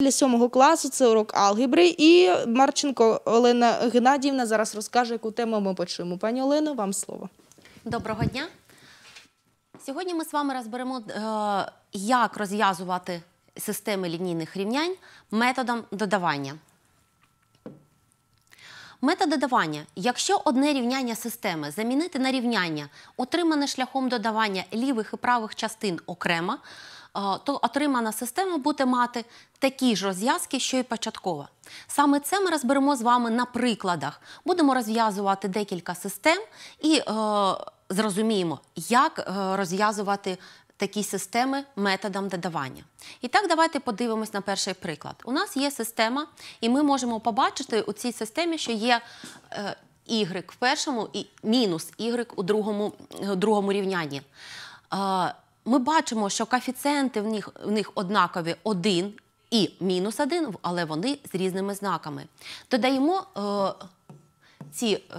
Для сьомого класу це урок алгебри. І Марченко Олена Геннадіївна зараз розкаже, яку тему ми почуємо. Пані Олено, вам слово. Доброго дня. Сьогодні ми з вами розберемо, е, як розв'язувати системи лінійних рівнянь методом додавання. Метод додавання. Якщо одне рівняння системи замінити на рівняння, отримане шляхом додавання лівих і правих частин окремо, то отримана система буде мати такі ж розв'язки, що й початкова. Саме це ми розберемо з вами на прикладах. Будемо розв'язувати декілька систем і е, зрозуміємо, як е, розв'язувати. Такі системи методом додавання. І так, давайте подивимось на перший приклад. У нас є система, і ми можемо побачити у цій системі, що є е, y в першому і мінус y у другому, е, у другому рівнянні ми бачимо, що коефіцієнти в них, в них однакові 1 і мінус 1, але вони з різними знаками. Додаємо е, ці е,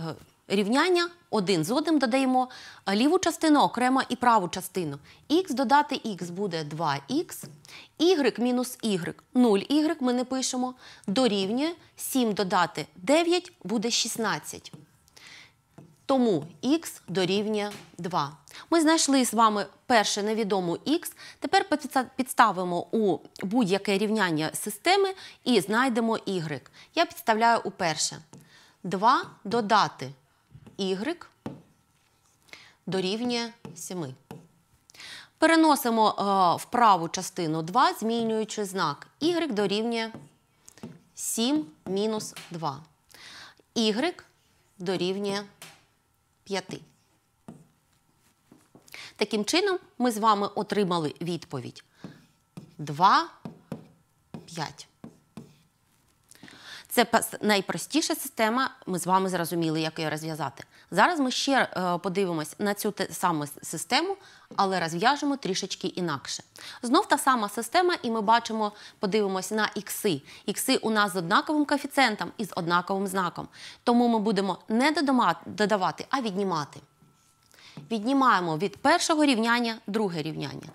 рівняння один з одним, додаємо е, ліву частину окремо і праву частину. Х додати х буде 2х, y мінус y 0y ми не пишемо, дорівнює 7 додати 9 буде 16. Тому х дорівнює 2. Ми знайшли з вами перше невідому х. Тепер підставимо у будь-яке рівняння системи і знайдемо y. Я підставляю уперше. 2 додати y дорівнює 7. Переносимо е, в праву частину 2, змінюючи знак. y дорівнює 7 мінус 2. y дорівнює 2. 5. Таким чином, ми з вами отримали відповідь 2, 5. Це найпростіша система. Ми з вами зрозуміли, як її розв'язати. Зараз ми ще е, подивимось на цю саму систему, але розв'яжемо трішечки інакше. Знов та сама система, і ми бачимо, подивимось на ікси. Ікси у нас з однаковим коефіцієнтом і з однаковим знаком. Тому ми будемо не додавати, а віднімати. Віднімаємо від першого рівняння друге рівняння.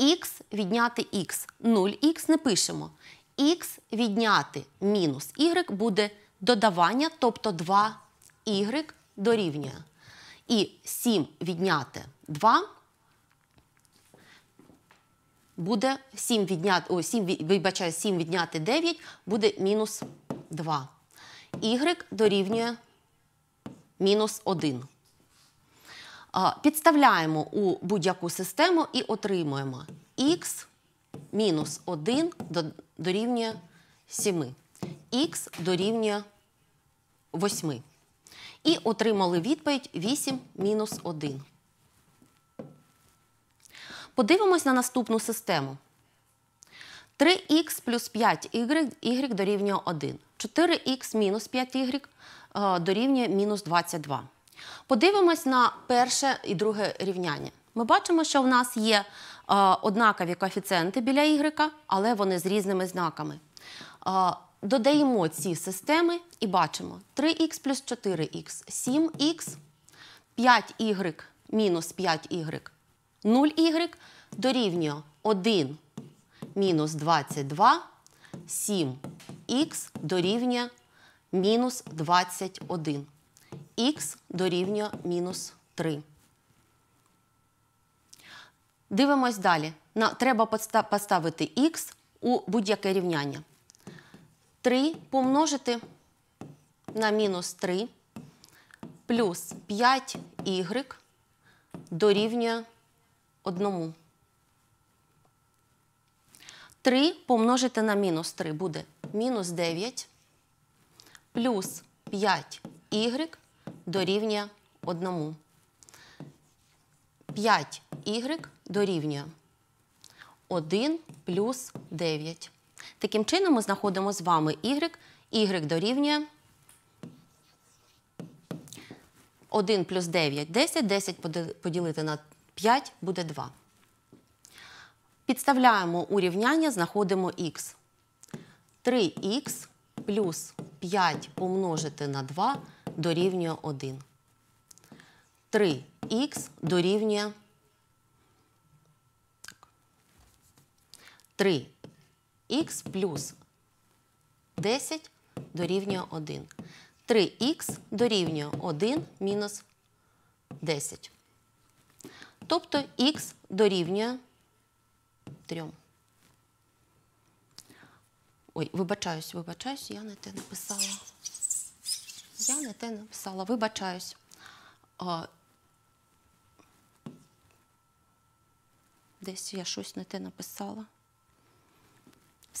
Х відняти х. 0х не пишемо. Х відняти мінус y буде додавання, тобто 2y дорівнює. І 7 відняти 2 буде 7 відняти, о, 7, вибачаю, 7 відняти 9 буде мінус 2. Y дорівнює мінус 1. Підставляємо у будь-яку систему і отримуємо х мінус 1 додати дорівнює 7. Х дорівнює 8. І отримали відповідь 8 мінус 1. Подивимось на наступну систему. 3х плюс 5y дорівнює 1. 4х мінус 5y е, дорівнює мінус 22. Подивимось на перше і друге рівняння. Ми бачимо, що в нас є однакові коефіцієнти біля Y, але вони з різними знаками. Додаємо ці системи і бачимо 3х плюс 4х 7х, 5y мінус 5y 0y дорівнює 1 мінус 22, 7х дорівнює мінус 21. Х дорівнює мінус 3. Дивимось далі. На, Треба поставити х у будь-яке рівняння. 3 помножити на мінус 3 плюс 5y дорівнює 1. 3 помножити на мінус 3 буде мінус 9 плюс 5y дорівнює 1. 5 y дорівнює 1 плюс 9. Таким чином, ми знаходимо з вами y. y дорівнює 1 плюс 9 10. 10 поділити на 5 буде 2. Підставляємо урівняння, знаходимо х. 3х плюс 5 помножити на 2 дорівнює 1. 3х дорівнює 3х плюс 10 дорівнює 1. 3х дорівнює 1 мінус 10. Тобто х дорівнює 3. Ой, вибачаюсь, вибачаюсь, я не те написала. Я не те написала, вибачаюсь. Десь я щось не те написала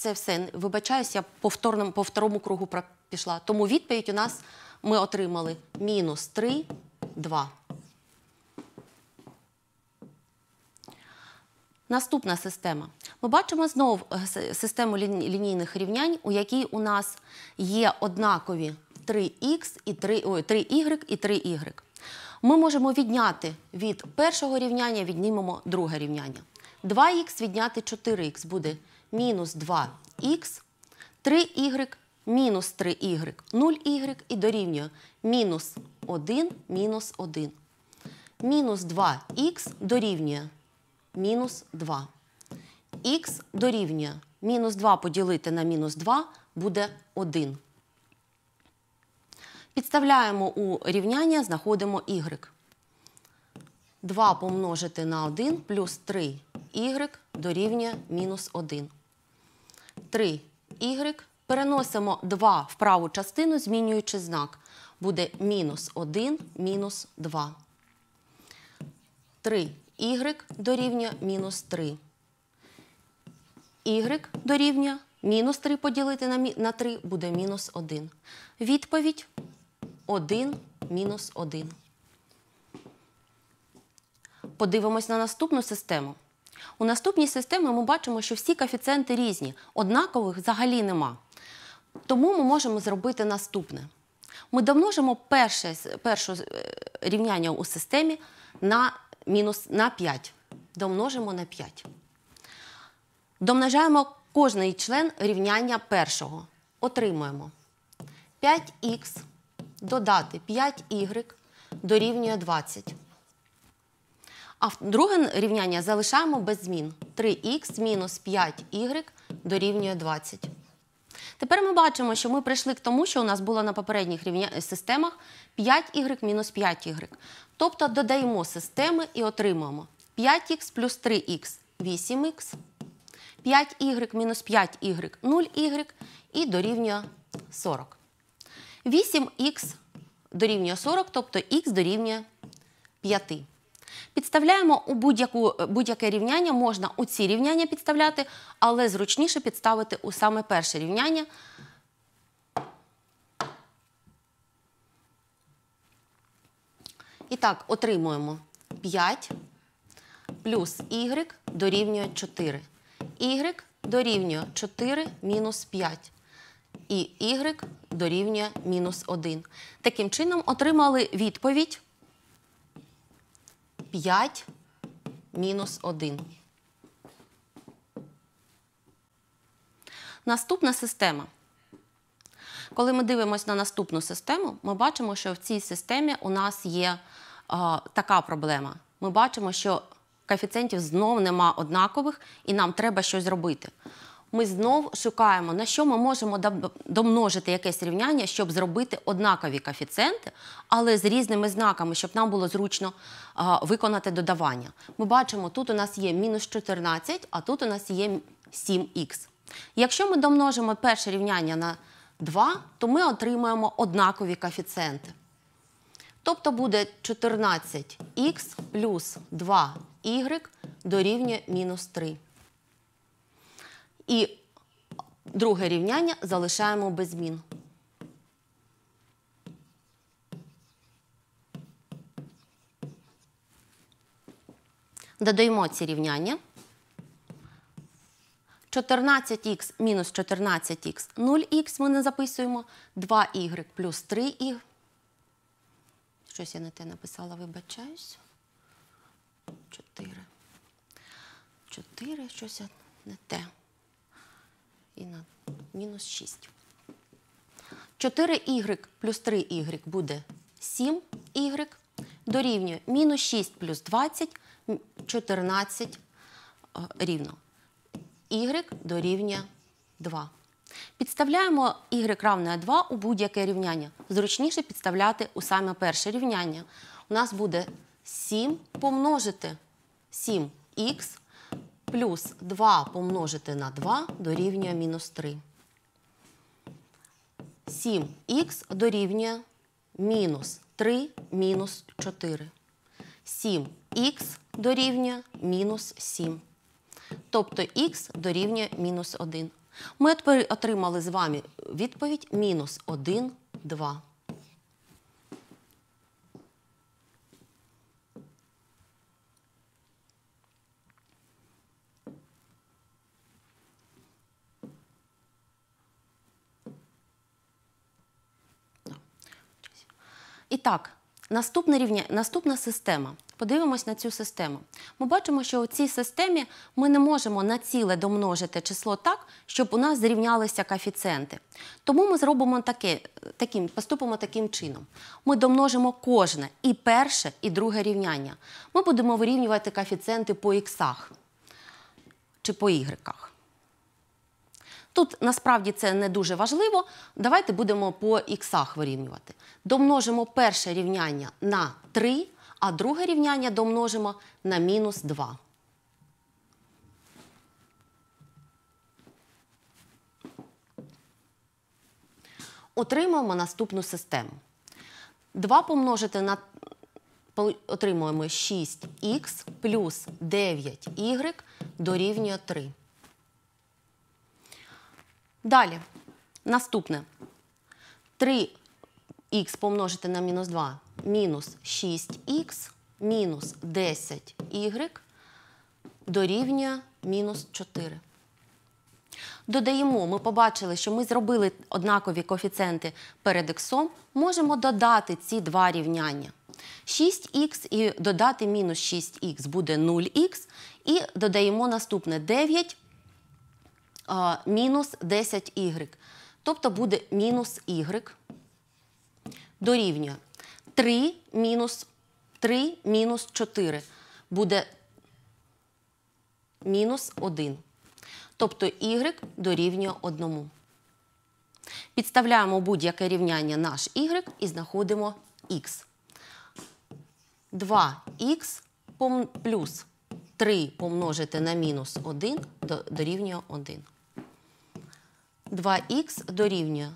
все, все вибачаюсь, я повторним по второму кругу пішла. Тому відповідь у нас ми отримали мінус 3, 2. Наступна система. Ми бачимо знову е, систему лінійних рівнянь, у якій у нас є однакові 3х і 3, ой, 3y і 3y. Ми можемо відняти від першого рівняння, віднімемо друге рівняння. 2х відняти 4х буде мінус 2х, 3y мінус 3y, 0y і дорівнює мінус 1 мінус 1. Мінус 2х дорівнює мінус 2. Х дорівнює мінус 2 поділити на мінус 2 буде 1. Підставляємо у рівняння, знаходимо y. 2 помножити на 1 плюс 3y дорівнює мінус 1. 3 y. Переносимо 2 в праву частину, змінюючи знак. Буде мінус 1, мінус 2. 3 y дорівнює мінус 3. Y дорівнює мінус 3 поділити на 3 буде мінус 1. Відповідь 1, мінус 1. Подивимось на наступну систему. У наступній системі ми бачимо, що всі коефіцієнти різні, однакових взагалі нема. Тому ми можемо зробити наступне: ми домножимо перше перше е, рівняння у системі на мінус на 5. Домножимо на 5. Домножаємо кожний член рівняння першого. Отримуємо 5х додати 5y дорівнює 20. А друге рівняння залишаємо без змін. 3х мінус 5y дорівнює 20. Тепер ми бачимо, що ми прийшли к тому, що у нас було на попередніх системах 5y мінус 5y. Тобто додаємо системи і отримаємо 5х плюс 3х 8х, 5y мінус 5y 0y і дорівнює 40. 8х дорівнює 40, тобто х дорівнює 5. Підставляємо у будь е, яке рівняння, можна у ці рівняння підставляти, але зручніше підставити у саме перше рівняння. І так, отримуємо 5 плюс y дорівнює 4. Y дорівнює 4 мінус 5. І y дорівнює мінус 1. Таким чином отримали відповідь. 5 мінус 1. Наступна система. Коли ми дивимося на наступну систему, ми бачимо, що в цій системі у нас є а, така проблема. Ми бачимо, що коефіцієнтів знов нема однакових, і нам треба щось робити ми знову шукаємо, на що ми можемо домножити якесь рівняння, щоб зробити однакові коефіцієнти, але з різними знаками, щоб нам було зручно виконати додавання. Ми бачимо, тут у нас є мінус 14, а тут у нас є 7х. Якщо ми домножимо перше рівняння на 2, то ми отримаємо однакові коефіцієнти. Тобто буде 14х плюс 2 дорівнює мінус 3. І друге рівняння залишаємо без змін. Додаємо ці рівняння. 14х мінус 14х 0х ми не записуємо. 2y плюс 3y. Щось я не те написала, вибачаюсь. 4. 4, щось я не те і на мінус 6. 4y плюс 3y буде 7y. Дорівнює мінус 6 плюс 20, 14 е, рівно. Y дорівнює 2. Підставляємо y равне 2 у будь-яке рівняння. Зручніше підставляти у саме перше рівняння. У нас буде 7 помножити 7х плюс 2 помножити на 2 дорівнює мінус 3. 7х дорівнює мінус 3 мінус 4. 7х дорівнює мінус 7. Тобто х дорівнює мінус 1. Ми отримали з вами відповідь мінус 1, 2. Так, наступне рівня, наступна система. Подивимось на цю систему. Ми бачимо, що у цій системі ми не можемо на ціле домножити число так, щоб у нас зрівнялися коефіцієнти. Тому ми зробимо таке, таким, поступимо таким чином. Ми домножимо кожне і перше, і друге рівняння. Ми будемо вирівнювати коефіцієнти по х чи по ігреках. Тут насправді це не дуже важливо. Давайте будемо по іксах вирівнювати. Домножимо перше рівняння на 3, а друге рівняння домножимо на мінус 2. Отримаємо наступну систему. 2 помножити на отримуємо 6х плюс 9y дорівнює 3. Далі, наступне 3х помножити на мінус 2 мінус 6х мінус 10y дорівнює мінус 4. Додаємо, ми побачили, що ми зробили однакові коефіцієнти перед іксом, можемо додати ці два рівняння. 6х і додати мінус 6х буде 0х. І додаємо наступне 9 мінус 10y. Тобто буде мінус y дорівнює 3 мінус 3 мінус 4 буде мінус 1. Тобто y дорівнює 1. Підставляємо будь-яке рівняння наш y і знаходимо x. 2х плюс 3 помножити на мінус 1 дорівнює 1. 2х дорівнює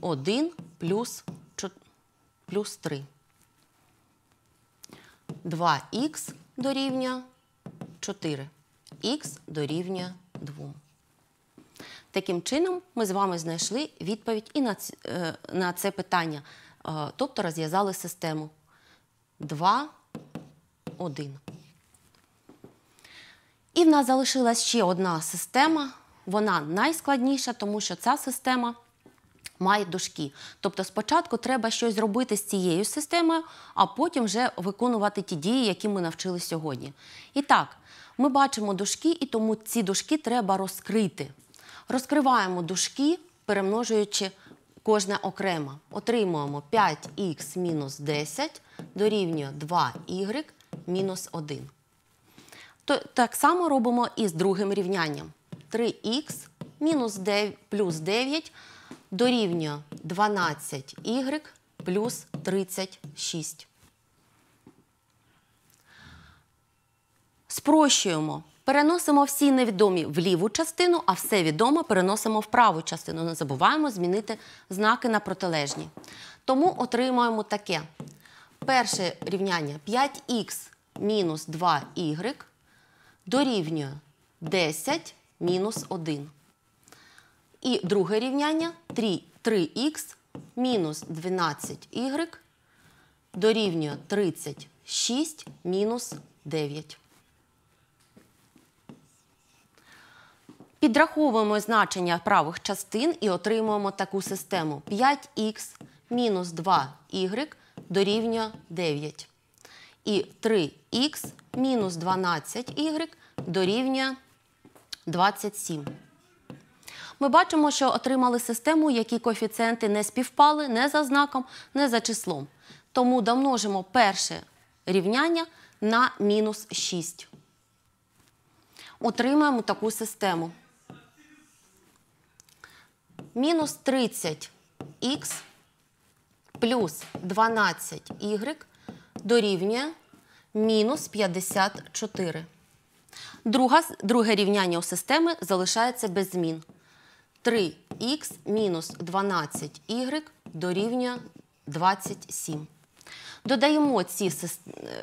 1 плюс 3. 2х дорівнює 4. Х дорівнює 2. Таким чином, ми з вами знайшли відповідь і на е, це питання. Е, тобто розв'язали систему 2, 1. І в нас залишилась ще одна система. Вона найскладніша, тому що ця система має дужки. Тобто, спочатку треба щось зробити з цією системою, а потім вже виконувати ті дії, які ми навчили сьогодні. І так, ми бачимо дужки, і тому ці дужки треба розкрити. Розкриваємо дужки, перемножуючи кожне окремо. Отримуємо 5х мінус 10 дорівнює 2y мінус 1. То так само робимо і з другим рівнянням. 3х мінус 9, плюс 9 дорівнює 12y плюс 36. Спрощуємо. Переносимо всі невідомі в ліву частину, а все відоме переносимо в праву частину. Не забуваємо змінити знаки на протилежні. Тому отримаємо таке. Перше рівняння 5х мінус 2y дорівнює 10 мінус 1. І друге рівняння 3, х мінус 12y дорівнює 36 мінус 9. Підраховуємо значення правих частин і отримуємо таку систему 5х мінус 2y дорівнює 9. І 3х мінус 12y дорівнює 27. Ми бачимо, що отримали систему, які коефіцієнти не співпали не за знаком, не за числом. Тому домножимо перше рівняння на мінус 6. Отримаємо таку систему. Мінус 30х плюс 12y дорівнює мінус 54. Друга, Друге рівняння у системи залишається без змін. 3х мінус 12y дорівнює 27. Додаємо ці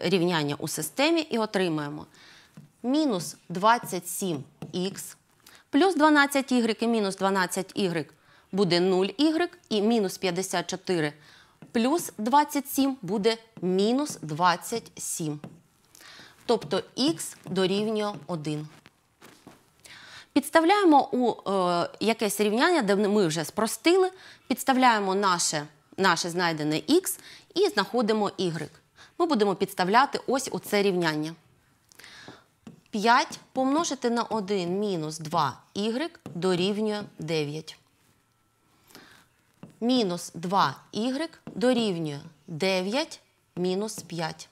рівняння у системі і отримаємо мінус 27х плюс 12y і мінус 12y буде 0y і мінус 54 плюс 27 буде мінус 27. Тобто х дорівнює 1. Підставляємо у е, якесь рівняння, де ми вже спростили, підставляємо наше наше знайдене х і знаходимо y. Ми будемо підставляти ось у це рівняння. 5 помножити на 1 мінус 2y дорівнює 9 мінус 2y дорівнює 9 мінус 5.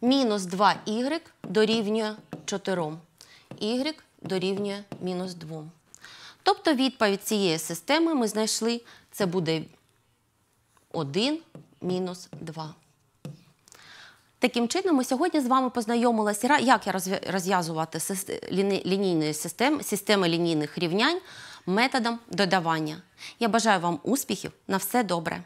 Мінус 2y дорівнює 4. y дорівнює мінус 2. Тобто відповідь цієї системи ми знайшли, це буде 1 мінус 2. Таким чином, ми сьогодні з вами познайомилися, як я розв'язувати лінійні системи, системи лінійних рівнянь методом додавання. Я бажаю вам успіхів на все добре.